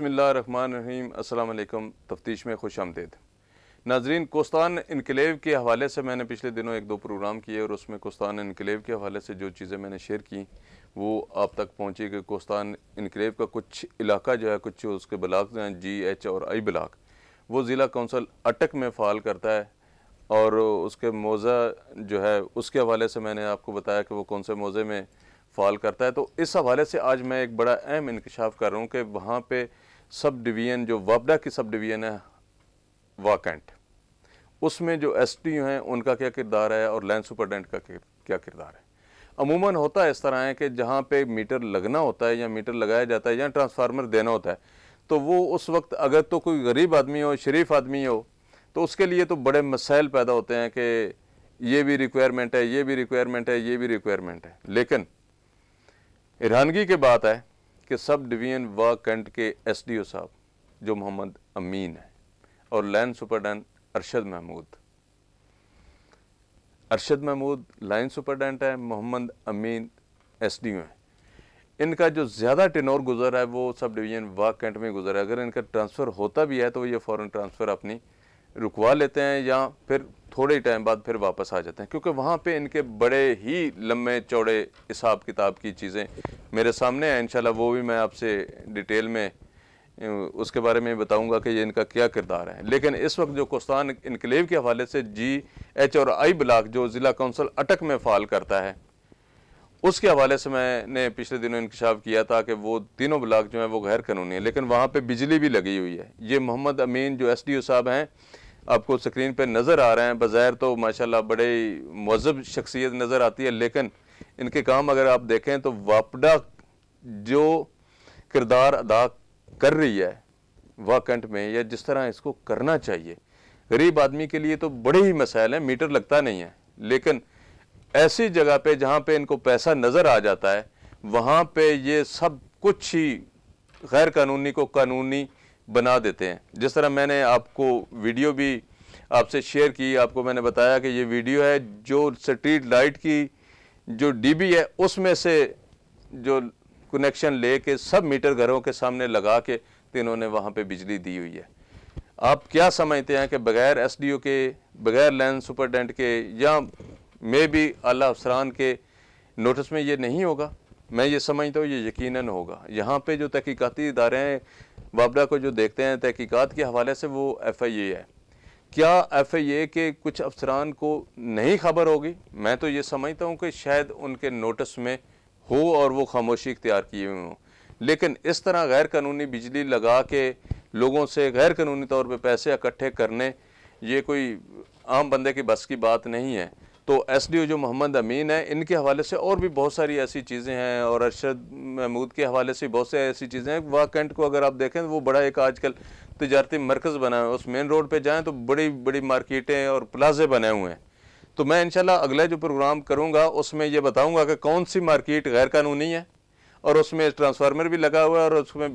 बसमीम अल्लाम तफ्तीश में खुश आमदेद नाजरीन कोस्तान इनकलेव के हवाले से मैंने पिछले दिनों एक दो प्रोग्राम किए और उसमें कोस्तान इनकलेव के हवाले से जो चीज़ें मैंने शेयर की वो आप तक पहुँची कि कोस्तान इनकलेव का कुछ इलाका जो है कुछ उसके ब्लाक हैं जी एच और आई ब्लाक वो ज़िला कौंसल अटक में फ़ाल करता है और उसके मोज़ा जो है उसके हवाले से मैंने आपको बताया कि वो कौन से मोज़े में फ़ाल करता है तो इस हवाले से आज मैं एक बड़ा अहम इंकशाफ कर रहा हूँ कि वहाँ पर सब डिवीजन जो वापडा की सब डिवीजन है वाकेंट उसमें जो एस टी हैं उनका क्या किरदार है और लैंड सुपरडेंट का क्या किरदार है अमूमन होता है इस तरह है कि जहाँ पे मीटर लगना होता है या मीटर लगाया जाता है या ट्रांसफार्मर देना होता है तो वो उस वक्त अगर तो कोई गरीब आदमी हो शरीफ आदमी हो तो उसके लिए तो बड़े मसाइल पैदा होते हैं कि ये भी रिक्वायरमेंट है ये भी रिक्वायरमेंट है ये भी रिक्वायरमेंट है लेकिन हैरानगी की बात है कि सब डिवीजन व कैंट के एसडीओ साहब जो मोहम्मद अमीन है और line superintendent Arshad Mahmood Arshad Mahmood line superintendent है मोहम्मद अमीन एसडीओ है इनका जो ज़्यादा टिनोर गुजर है वो सब डिवीजन व कैंट में गुजर है अगर इनका ट्रांसफ़र होता भी है तो ये फ़ौरन ट्रांसफ़र अपनी रुकवा लेते हैं या फिर थोड़े टाइम बाद फिर वापस आ जाते हैं क्योंकि वहाँ पे इनके बड़े ही लम्बे चौड़े हिसाब किताब की चीज़ें मेरे सामने है इनशाला वो भी मैं आपसे डिटेल में उसके बारे में बताऊंगा कि ये इनका क्या किरदार है लेकिन इस वक्त जो कोस्तान इनकलेव के हवाले से जी एच और आई ब्लाक जो ज़िला कौंसल अटक में फ़ाल करता है उसके हवाले से मैंने पिछले दिनों इंकशाफ किया था कि वो तीनों ब्लाक जो हैं वो गैर कानूनी है लेकिन वहाँ पर बिजली भी लगी हुई है ये मोहम्मद अमीन जो एस डी ओ साहब हैं आपको स्क्रीन पर नज़र आ रहे हैं बज़ैर तो माशाला बड़े मज़ब शख्सियत नज़र आती है लेकिन इनके काम अगर आप देखें तो वापडा जो किरदार अदा कर रही है वाकंट में या जिस तरह इसको करना चाहिए गरीब आदमी के लिए तो बड़े ही मसाइल हैं मीटर लगता नहीं है लेकिन ऐसी जगह पे जहाँ पे इनको पैसा नज़र आ जाता है वहाँ पे ये सब कुछ ही गैर कानूनी को कानूनी बना देते हैं जिस तरह मैंने आपको वीडियो भी आपसे शेयर की आपको मैंने बताया कि ये वीडियो है जो स्ट्रीट लाइट की जो डीबी है उसमें से जो कनेक्शन ले के सब मीटर घरों के सामने लगा के तो इन्होंने वहाँ पे बिजली दी हुई है आप क्या समझते हैं कि बगैर एसडीओ के बगैर लैंड सुपरटेंट के या मे भी अला अफसरान के नोटिस में ये नहीं होगा मैं ये समझता हूँ ये यकीनन होगा यहाँ पे जो तहकीकती इदारे हैं वाबडा को जो देखते हैं तहकीकत के हवाले से वो एफ आई ए है क्या एफ आई ए के कुछ अफसरान को नहीं खबर होगी मैं तो ये समझता हूँ कि शायद उनके नोटिस में हो और वो खामोशी इख्तियार किए हुए हों लेकिन इस तरह गैर कानूनी बिजली लगा के लोगों से गैर कानूनी तौर पर पैसे इकट्ठे करने ये कोई आम बंदे की बस की बात नहीं है तो एस डी ओ जो मोहम्मद अमीन है इनके हवाले से और भी बहुत सारी ऐसी चीज़ें हैं और अरशद महमूद के हवाले से बहुत सी ऐसी चीज़ें हैं कैंट को अगर आप देखें तो वो बड़ा एक आजकल तजारती मरकज़ बना है उस मेन रोड पर जाएँ तो बड़ी बड़ी मार्केटें और प्लाजे बने हुए हैं तो मैं शाला अगला जो प्रोग्राम करूँगा उसमें यह बताऊँगा कि कौन सी मार्केट गैर कानूनी है और उसमें ट्रांसफार्मर भी लगा हुआ है और उसमें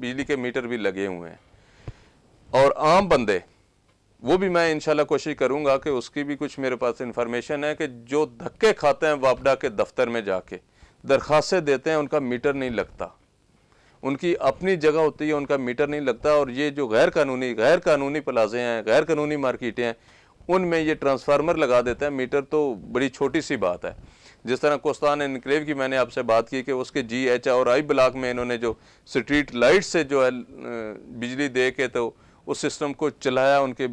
बिजली के मीटर भी लगे हुए हैं और आम बंदे वो भी मैं इंशाल्लाह कोशिश करूँगा कि उसकी भी कुछ मेरे पास इंफॉर्मेशन है कि जो धक्के खाते हैं वापडा के दफ्तर में जाके दरख्वास्तें देते हैं उनका मीटर नहीं लगता उनकी अपनी जगह होती है उनका मीटर नहीं लगता और ये जो गैर कानूनी गैर कानूनी प्लाजे हैं गैर कानूनी मार्केटें हैं उनमें ये ट्रांसफार्मर लगा देते हैं मीटर तो बड़ी छोटी सी बात है जिस तरह कोस्तान इनक्लेव की मैंने आपसे बात की कि उसके जी एच और आई ब्लाक में इन्होंने जो स्ट्रीट लाइट से जो है बिजली दे के तो उस सिस्टम को चलाया उनके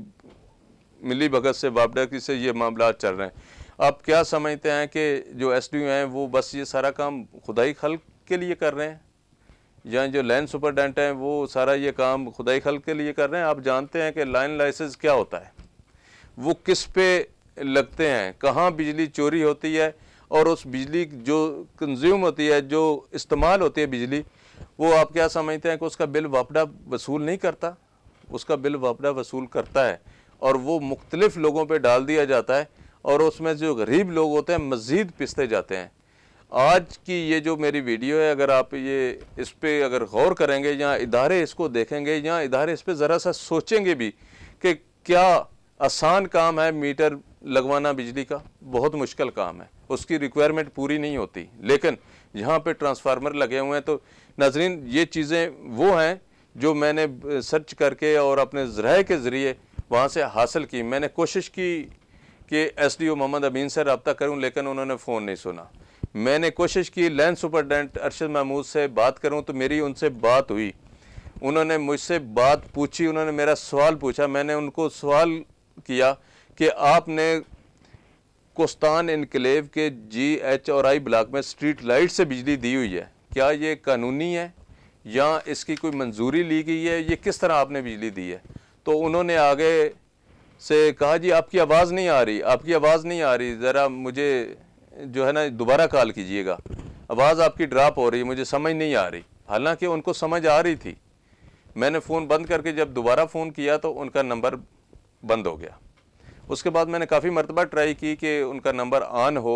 मिली भगत से बाबडा से ये मामला चल रहे हैं आप क्या समझते हैं कि जो एस डी हैं वो बस ये सारा काम खुदाई खल के लिए कर रहे हैं या जो लाइन सुपरडेंट हैं वो सारा ये काम खुदाई खल के लिए कर रहे हैं आप जानते हैं कि लाइन लाइसेंस क्या होता है वो किस पे लगते हैं कहाँ बिजली चोरी होती है और उस बिजली जो कंज्यूम होती है जो इस्तेमाल होती है बिजली वो आप क्या समझते हैं कि उसका बिल वापडा वसूल नहीं करता उसका बिल वापडा वसूल करता है और वो मुख्तलिफ़ लोगों पर डाल दिया जाता है और उसमें जो गरीब लोग होते हैं मज़ीद पिसते जाते हैं आज की ये जो मेरी वीडियो है अगर आप ये इस पर अगर गौर करेंगे या इदारे इसको देखेंगे या इदारे इस पर ज़रा सा सोचेंगे भी कि क्या आसान काम है मीटर लगवाना बिजली का बहुत मुश्किल काम है उसकी रिक्वायरमेंट पूरी नहीं होती लेकिन यहाँ पे ट्रांसफार्मर लगे हुए हैं तो नाजरीन ये चीज़ें वो हैं जो मैंने सर्च करके और अपने ज़रा के ज़रिए वहाँ से हासिल की मैंने कोशिश की कि S D O Mohammad Amin से रबता करूँ लेकिन उन्होंने फ़ोन नहीं सुना मैंने कोशिश की लैंड सुपरटेंडेंट अरशद महमूद से बात करूँ तो मेरी उनसे बात हुई उन्होंने मुझसे बात पूछी उन्होंने मेरा सवाल पूछा मैंने उनको सवाल किया कि आपने कोस्तान इनकलेव के जी एच और आई ब्लाक में स्ट्रीट लाइट से बिजली दी हुई है क्या ये कानूनी है या इसकी कोई मंजूरी ली गई है ये किस तरह आपने बिजली दी है तो उन्होंने आगे से कहा जी आपकी आवाज़ नहीं आ रही आपकी आवाज़ नहीं आ रही ज़रा मुझे जो है ना दोबारा कॉल कीजिएगा आवाज़ आपकी ड्राप हो रही मुझे समझ नहीं आ रही हालांकि उनको समझ आ रही थी मैंने फ़ोन बंद करके जब दोबारा फ़ोन किया तो उनका नंबर बंद हो गया उसके बाद मैंने काफ़ी मरतबा ट्राई की कि उनका नंबर ऑन हो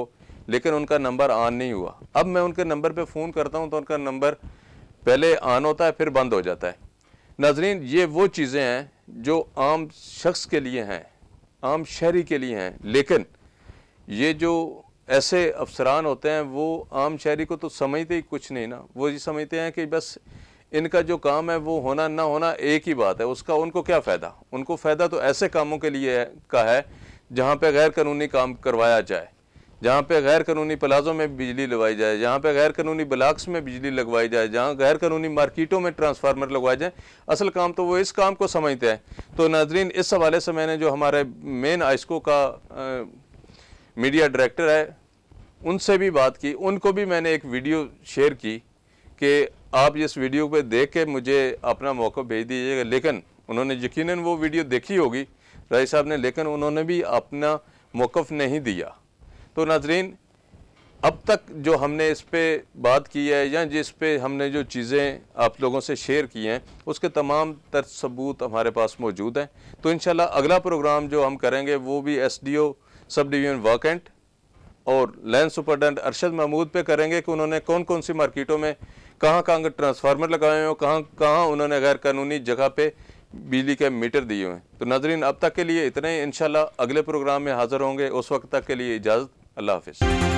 लेकिन उनका नंबर ऑन नहीं हुआ अब मैं उनके नंबर पे फ़ोन करता हूँ तो उनका नंबर पहले ऑन होता है फिर बंद हो जाता है नाजरीन ये वो चीज़ें हैं जो आम शख्स के लिए हैं आम शहरी के लिए हैं लेकिन ये जो ऐसे अफसरान होते हैं वो आम शहरी को तो समझते ही कुछ नहीं ना वो ये समझते हैं कि बस इनका जो काम है वो होना ना होना एक ही बात है उसका उनको क्या फ़ायदा उनको फ़ायदा तो ऐसे कामों के लिए का है जहाँ पे गैर कानूनी काम करवाया जाए जहाँ पे गैर कानूनी प्लाजों में बिजली लगवाई जाए जहाँ पे गैर कानूनी ब्लॉक्स में बिजली लगवाई जाए जहाँ गैर कानूनी मार्किटों में ट्रांसफार्मर लगवाए जाए असल काम तो वो इस काम को समझते हैं तो नाजरीन इस हवाले से मैंने जो हमारे मेन आइस्को का आ, मीडिया डायरेक्टर है उनसे भी बात की उनको भी मैंने एक वीडियो शेयर की कि आप इस वीडियो पर देख के मुझे अपना मौक़ भेज दीजिएगा लेकिन उन्होंने यकीन वो वीडियो देखी होगी राय साहब ने लेकिन उन्होंने भी अपना मौक़ नहीं दिया तो नाजरीन अब तक जो हमने इस पर बात की है या जिस पे हमने जो चीज़ें आप लोगों से शेयर की हैं उसके तमाम तर सबूत हमारे पास मौजूद हैं तो इन अगला प्रोग्राम जो हम करेंगे वो भी S D O sub division vacant और लैंड सुपरटेंडेंट अरशद महमूद पे करेंगे कि उन्होंने कौन कौन सी मार्केटों में कहाँ कहाँ ट्रांसफार्मर लगाए हुए हैं कहाँ कहाँ उन्होंने गैर कानूनी जगह पर बिजली के मीटर दिए हुए हैं तो नाजरीन अब तक के लिए इतने ही इन अगले प्रोग्राम में हाज़िर होंगे उस वक्त तक के लिए इजाज़त अल्लाह हाफिज़